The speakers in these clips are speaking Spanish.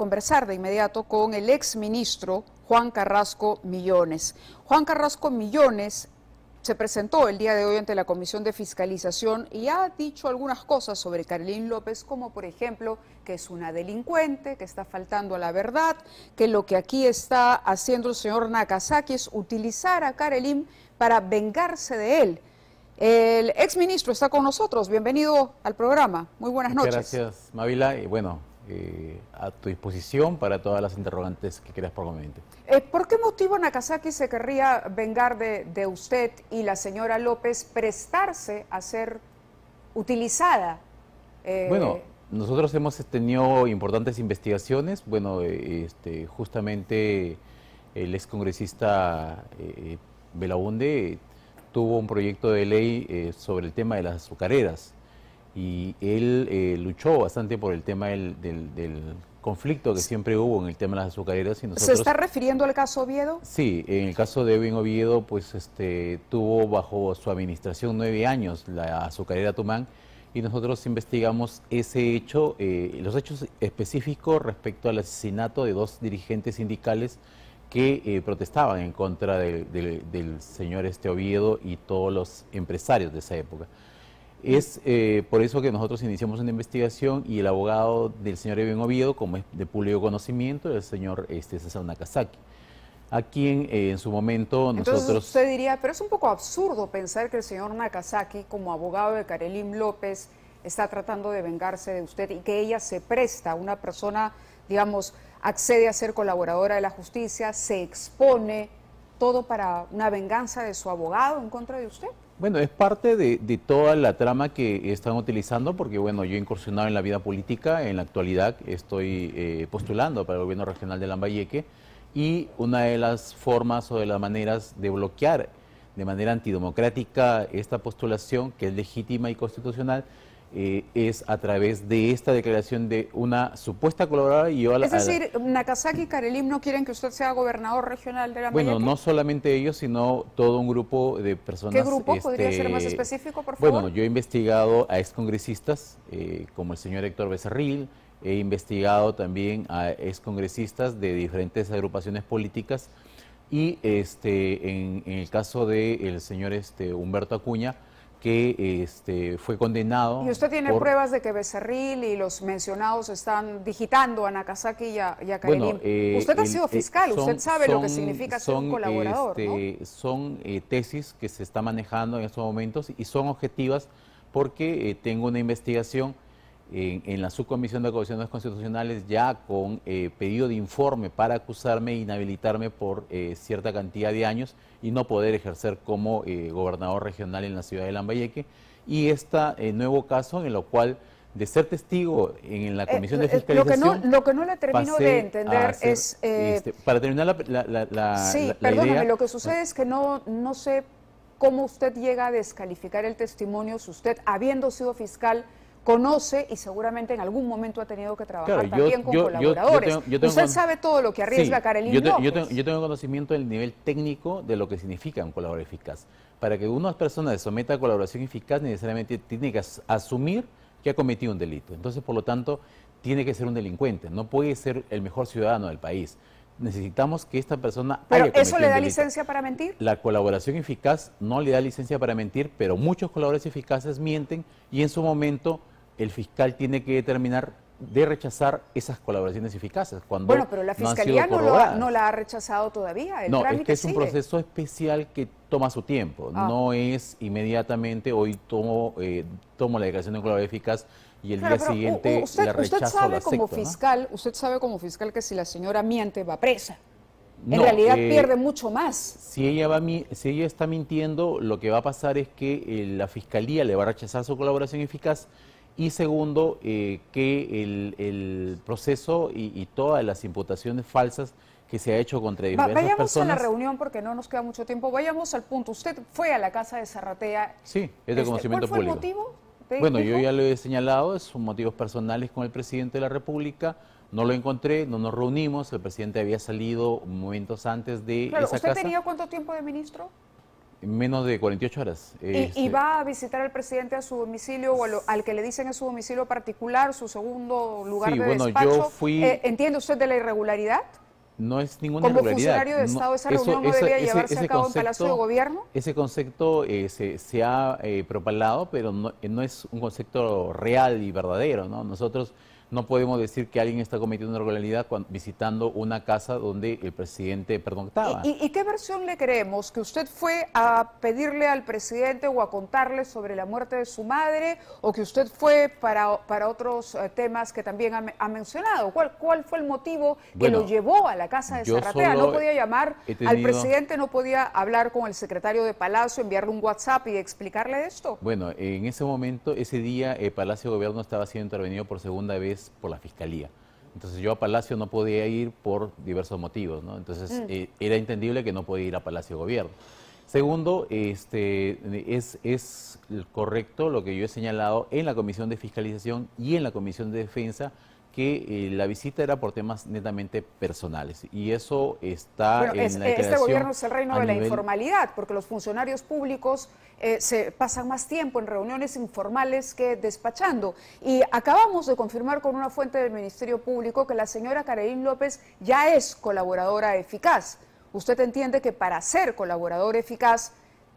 conversar de inmediato con el exministro Juan Carrasco Millones. Juan Carrasco Millones se presentó el día de hoy ante la Comisión de Fiscalización y ha dicho algunas cosas sobre Carolín López, como por ejemplo que es una delincuente, que está faltando a la verdad, que lo que aquí está haciendo el señor Nakazaki es utilizar a Carolín para vengarse de él. El exministro está con nosotros. Bienvenido al programa. Muy buenas noches. Gracias, Mavila. Y bueno, eh, a tu disposición para todas las interrogantes que quieras por eh, ¿Por qué motivo Nakazaki se querría vengar de, usted y la señora López prestarse a ser utilizada? Eh? bueno, nosotros hemos tenido importantes investigaciones. Bueno, este, justamente el excongresista Belaunde tuvo un proyecto de ley sobre el tema de las azucareras y él eh, luchó bastante por el tema del, conflicto que siempre hubo en el tema de las azucareras. ¿Se está refiriendo al caso Oviedo? Sí, en el caso de Ben Oviedo, pues este, tuvo bajo su administración nueve años la azucarera Tumán y nosotros investigamos ese hecho, eh, los hechos específicos respecto al asesinato de dos dirigentes sindicales que eh, protestaban en contra del señor este Oviedo y todos los empresarios de esa época. Es eh, por eso que nosotros iniciamos una investigación y el abogado del señor Eben Oviedo, como es de público conocimiento, el señor este, César Nakazaki, a quien eh, en su momento nosotros... usted diría, pero es un poco absurdo pensar que el señor Nakazaki, como abogado de Karelim López, está tratando de vengarse de usted y que ella se presta, una persona, digamos, accede a ser colaboradora de la justicia, se expone, todo para una venganza de su abogado en contra de usted. Bueno, es parte de, toda la trama que están utilizando, porque bueno, yo he incursionado en la vida política, en la actualidad estoy eh, postulando para el gobierno regional de Lambayeque, y una de las formas o de las maneras de bloquear de manera antidemocrática esta postulación, que es legítima y constitucional, eh, es a través de esta declaración de una supuesta colaboradora y yo a la, Es decir, Nakasaki y Karelim no quieren que usted sea gobernador regional de la Bueno, no solamente ellos, sino todo un grupo de personas. ¿Qué grupo? ¿Podría ser más este, específico, por favor? Bueno, yo he investigado a excongresistas, eh, como el señor Héctor Becerril, he investigado también a excongresistas de diferentes agrupaciones políticas y este, en, el caso del el señor este, Humberto Acuña, que este, fue condenado. ¿Y usted tiene pruebas de que Becerril y los mencionados están digitando a Nakasaki y a, y eh, usted ha sido eh, fiscal, usted sabe lo que significa son, ser un colaborador. Este, son eh, tesis que se está manejando en estos momentos y son objetivas porque tengo una investigación en, la subcomisión de acusaciones constitucionales ya con eh, pedido de informe para acusarme e inhabilitarme por eh, cierta cantidad de años y no poder ejercer como eh, gobernador regional en la ciudad de Lambayeque. Y este nuevo caso en el cual de ser testigo en, la comisión de fiscalización. lo, que no, lo que no le termino de entender es... Este, para terminar la, la, sí, perdóname, lo que sucede es que no, no sé cómo usted llega a descalificar el testimonio, si usted, habiendo sido fiscal conoce y seguramente en algún momento ha tenido que trabajar también con colaboradores. Usted sabe todo lo que arriesga Carolina. yo, tengo, yo tengo conocimiento del nivel técnico de lo que significa un colaborador eficaz. Para que una persona se someta a colaboración eficaz necesariamente tiene que asumir que ha cometido un delito. Entonces, por lo tanto, tiene que ser un delincuente, no puede ser el mejor ciudadano del país. Necesitamos que esta persona... ¿Pero eso le da licencia para mentir? La colaboración eficaz no le da licencia para mentir, pero muchos colaboradores eficaces mienten y en su momento el fiscal tiene que determinar de rechazar esas colaboraciones eficaces. bueno, pero la Fiscalía no, la ha rechazado todavía. no, es que es un proceso especial que toma su tiempo. Ah. No es inmediatamente, hoy tomo, eh, tomo la declaración de colaboración eficaz y el día siguiente usted, la rechazo. sabe como fiscal, usted sabe como fiscal que si la señora miente va presa. en realidad eh, pierde mucho más. Si ella, va, si ella está mintiendo, lo que va a pasar es que eh, la fiscalía le va a rechazar su colaboración eficaz y segundo, eh, que el, proceso y, todas las imputaciones falsas que se ha hecho contra diversas vayamos personas. Vayamos a la reunión porque no nos queda mucho tiempo. Vayamos al punto. Usted fue a la casa de Zarratea. Sí, es de este, conocimiento público. ¿cuál fue el motivo? Bueno, este yo ya lo he señalado, son motivos personales con el presidente de la República. No lo encontré, no nos reunimos. El presidente había salido momentos antes de ¿Usted tenía cuánto tiempo de ministro? menos de 48 horas. ¿Y, este, va a visitar al presidente a su domicilio o al que le dicen es su domicilio particular, su segundo lugar de despacho? Eh, ¿Entiende usted de la irregularidad? No es ninguna irregularidad. Como funcionario de Estado, esa reunión no debería llevarse a cabo concepto, en Palacio de Gobierno. Ese concepto eh, se, se, ha eh, propalado, pero no, no, es un concepto real y verdadero. ¿no? Nosotros no podemos decir que alguien está cometiendo una irregularidad cuando, visitando una casa donde el presidente estaba. ¿Y, ¿Y qué versión le creemos? ¿Que usted fue a pedirle al presidente o a contarle sobre la muerte de su madre o que usted fue para, para otros eh, temas que también ha, mencionado? ¿Cuál, ¿Cuál fue el motivo que lo llevó a la casa de Zarratea? No podía llamar al presidente, no podía hablar con el secretario de Palacio, enviarle un WhatsApp y explicarle esto. Bueno, en ese momento, ese día, el eh, Palacio de Gobierno estaba siendo intervenido por segunda vez por la fiscalía. Entonces yo a Palacio no podía ir por diversos motivos, Entonces mm. eh, era entendible que no podía ir a Palacio Gobierno. Segundo, este, es correcto lo que yo he señalado en la Comisión de Fiscalización y en la Comisión de Defensa que eh, la visita era por temas netamente personales y eso está en es, eh, Este gobierno es el reino de la informalidad porque los funcionarios públicos eh, se pasan más tiempo en reuniones informales que despachando y acabamos de confirmar con una fuente del Ministerio Público que la señora Carey López ya es colaboradora eficaz. Usted entiende que para ser colaboradora eficaz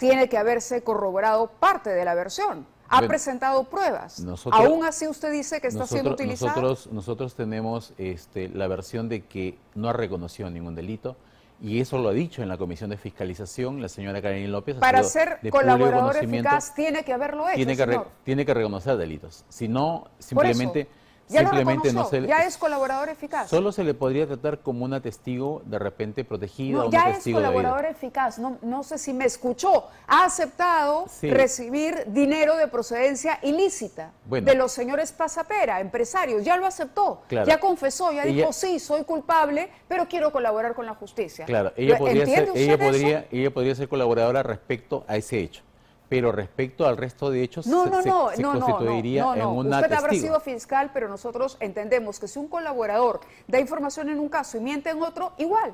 tiene que haberse corroborado parte de la versión. Ha presentado pruebas. Aún así usted dice que está siendo utilizado. Nosotros, nosotros tenemos este, la versión de que no ha reconocido ningún delito. Y eso lo ha dicho en la Comisión de Fiscalización la señora Karen López. Para ser colaborador eficaz tiene que haberlo hecho. Tiene que, tiene que reconocer delitos. Si no, simplemente ya Simplemente no se ya es colaborador eficaz. Solo se le podría tratar como una testigo de repente protegido. No, ya es colaborador eficaz. No, no sé si me escuchó. Ha aceptado recibir dinero de procedencia ilícita de los señores Pasapera, empresarios. Ya lo aceptó. Ya confesó, ya dijo, sí, soy culpable, pero quiero colaborar con la justicia. Claro, ella ella podría, ella podría ser colaboradora respecto a ese hecho. Pero respecto al resto de hechos, no, no, se, no, constituiría en una Usted habrá sido fiscal, pero nosotros entendemos que si un colaborador da información en un caso y miente en otro, igual.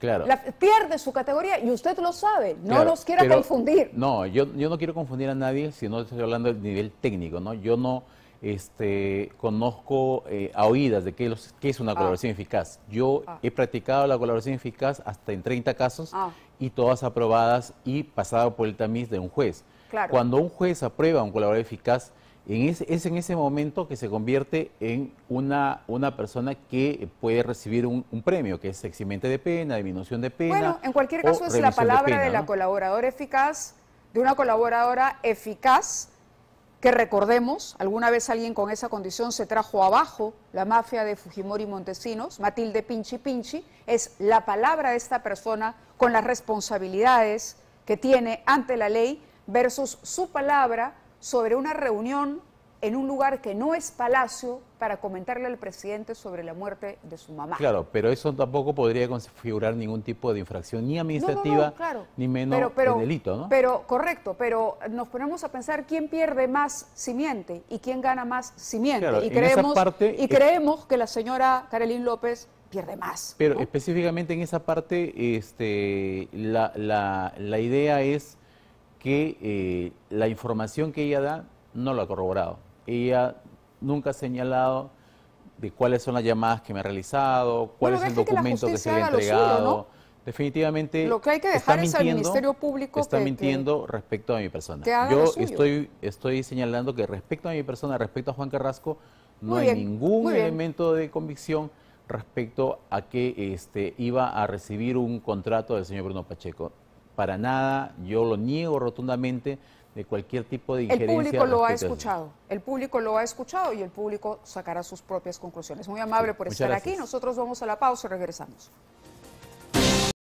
Claro. La, pierde su categoría y usted lo sabe, no los quiera confundir. No, yo, yo no quiero confundir a nadie si estoy hablando del nivel técnico, ¿no? Yo no este, conozco eh, a oídas de qué, es una ah. colaboración eficaz. Yo ah. he practicado la colaboración eficaz hasta en 30 casos ah. y todas aprobadas y pasado por el tamiz de un juez. Cuando un juez aprueba un colaborador eficaz, es en ese momento que se convierte en una, persona que puede recibir un, premio, que es eximente de pena, disminución de pena. Bueno, en cualquier caso es la palabra de, la colaboradora eficaz, de una colaboradora eficaz que recordemos, alguna vez alguien con esa condición se trajo abajo la mafia de Fujimori Montesinos, Matilde Pinchi Pinchi, es la palabra de esta persona con las responsabilidades que tiene ante la ley versus su palabra sobre una reunión en un lugar que no es palacio para comentarle al presidente sobre la muerte de su mamá. Claro, pero eso tampoco podría configurar ningún tipo de infracción ni administrativa ni menos delito, Pero correcto, pero nos ponemos a pensar quién pierde más simiente y quién gana más simiente y creemos y creemos que la señora Carolín López pierde más. Pero específicamente en esa parte este la, idea es que eh, la información que ella da no lo ha corroborado ella nunca ha señalado de cuáles son las llamadas que me ha realizado, cuál es el documento que, se le ha entregado. Definitivamente lo que hay Ministerio está mintiendo respecto a mi persona. Yo estoy estoy señalando que respecto a mi persona, respecto a Juan Carrasco, no hay ningún elemento de convicción respecto a que este, iba a recibir un contrato del señor Bruno Pacheco. Para nada, yo lo niego rotundamente cualquier tipo de El público lo ha escuchado, el público lo ha escuchado y el público sacará sus propias conclusiones. Muy amable por estar aquí. Nosotros vamos a la pausa y regresamos.